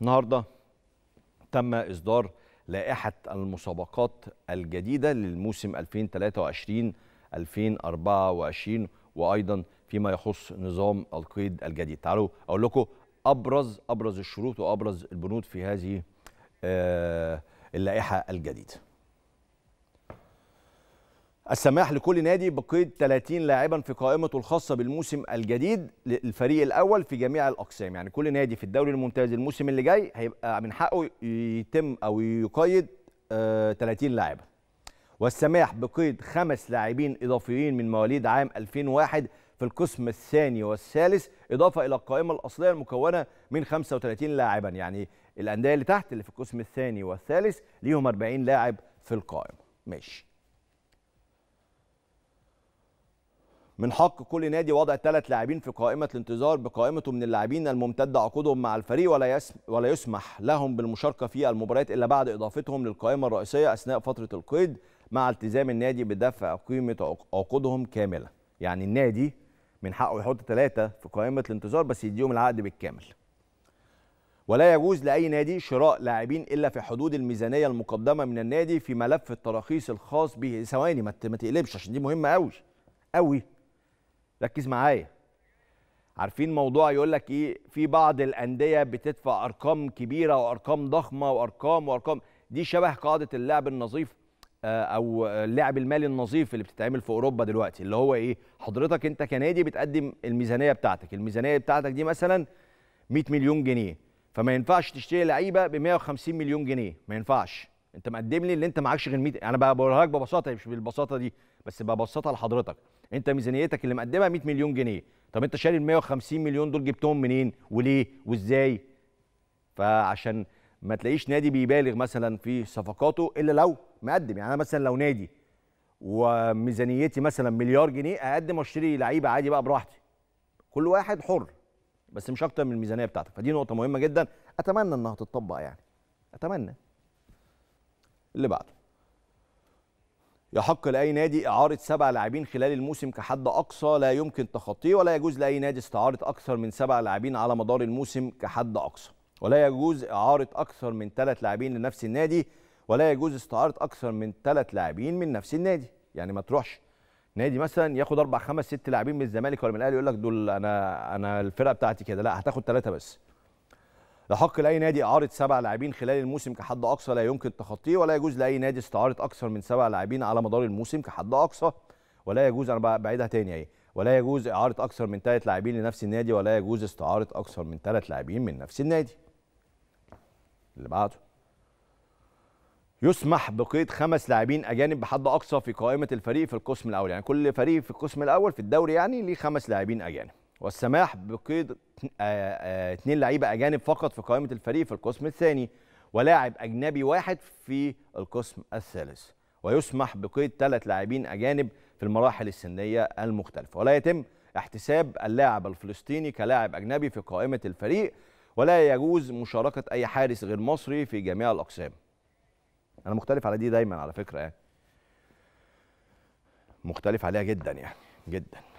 النهارده تم اصدار لائحه المسابقات الجديده للموسم 2023 2024 وايضا فيما يخص نظام القيد الجديد تعالوا اقول لكم ابرز ابرز الشروط وابرز البنود في هذه آه، اللائحه الجديده السماح لكل نادي بقيد 30 لاعبا في قائمته الخاصه بالموسم الجديد للفريق الاول في جميع الاقسام يعني كل نادي في الدوري الممتاز الموسم اللي جاي هيبقى من حقه يتم او يقيد 30 آه، لاعبا والسماح بقيد خمس لاعبين اضافيين من مواليد عام 2001 في القسم الثاني والثالث اضافه الى القائمه الاصليه المكونه من 35 لاعبا يعني الانديه اللي تحت اللي في القسم الثاني والثالث ليهم 40 لاعب في القائمه ماشي من حق كل نادي وضع ثلاث لاعبين في قائمه الانتظار بقائمته من اللاعبين الممتده عقودهم مع الفريق ولا ولا يسمح لهم بالمشاركه في المباريات الا بعد اضافتهم للقائمه الرئيسيه اثناء فتره القيد مع التزام النادي بدفع قيمه عقودهم كامله يعني النادي من حقه يحط ثلاثه في قائمه الانتظار بس يديهم العقد بالكامل ولا يجوز لاي نادي شراء لاعبين الا في حدود الميزانيه المقدمه من النادي في ملف التراخيص الخاص به ثواني ما تقلبش عشان دي مهمه قوي قوي ركز معايا عارفين موضوع يقول لك ايه في بعض الانديه بتدفع ارقام كبيره وارقام ضخمه وارقام وارقام دي شبه قاعده اللعب النظيف آه، او اللعب المالي النظيف اللي بتتعمل في اوروبا دلوقتي اللي هو ايه حضرتك انت كنادي بتقدم الميزانيه بتاعتك الميزانيه بتاعتك دي مثلا 100 مليون جنيه فما ينفعش تشتري لعيبه ب 150 مليون جنيه ما ينفعش انت مقدم لي اللي انت معكش غير 100 انا بقولها لك ببساطه مش بالبساطه دي بس ببسطها لحضرتك انت ميزانيتك اللي مقدمها 100 مليون جنيه طب انت شاري ال 150 مليون دول جبتهم منين وليه وازاي فعشان ما تلاقيش نادي بيبالغ مثلا في صفقاته الا لو مقدم يعني انا مثلا لو نادي وميزانيتي مثلا مليار جنيه اقدم واشتري لعيبه عادي بقى براحتي كل واحد حر بس مش اكتر من الميزانيه بتاعتك فدي نقطه مهمه جدا اتمنى انها تتطبق يعني اتمنى اللي بعده يحق لاي نادي اعاره سبع لاعبين خلال الموسم كحد اقصى لا يمكن تخطيه ولا يجوز لاي نادي استعاره اكثر من سبع لاعبين على مدار الموسم كحد اقصى ولا يجوز اعاره اكثر من ثلاث لاعبين لنفس النادي ولا يجوز استعاره اكثر من ثلاث لاعبين من نفس النادي يعني ما تروحش نادي مثلا ياخد اربع خمس ست لاعبين من الزمالك ولا من الاهلي يقول لك دول انا انا الفرقه بتاعتي كده لا هتاخد ثلاثه بس لحق لاي نادي اعاره سبع لاعبين خلال الموسم كحد اقصى لا يمكن تخطيه ولا يجوز لاي نادي استعاره اكثر من سبع لاعبين على مدار الموسم كحد اقصى ولا يجوز انا بعيدها تاني اهي ولا يجوز اعاره اكثر من ثلاث لاعبين لنفس النادي ولا يجوز استعاره اكثر من ثلاث لاعبين من نفس النادي اللي بعده يسمح بقيد خمس لاعبين اجانب بحد اقصى في قائمه الفريق في القسم الاول يعني كل فريق في القسم الاول في الدوري يعني ليه خمس لاعبين اجانب والسماح بقيد آه، آه، اثنين لعيبه اجانب فقط في قائمه الفريق في القسم الثاني ولاعب اجنبي واحد في القسم الثالث ويسمح بقيد ثلاث لاعبين اجانب في المراحل السنيه المختلفه ولا يتم احتساب اللاعب الفلسطيني كلاعب اجنبي في قائمه الفريق ولا يجوز مشاركه اي حارس غير مصري في جميع الاقسام انا مختلف على دي دايما على فكره يعني مختلف عليها جدا يعني جدا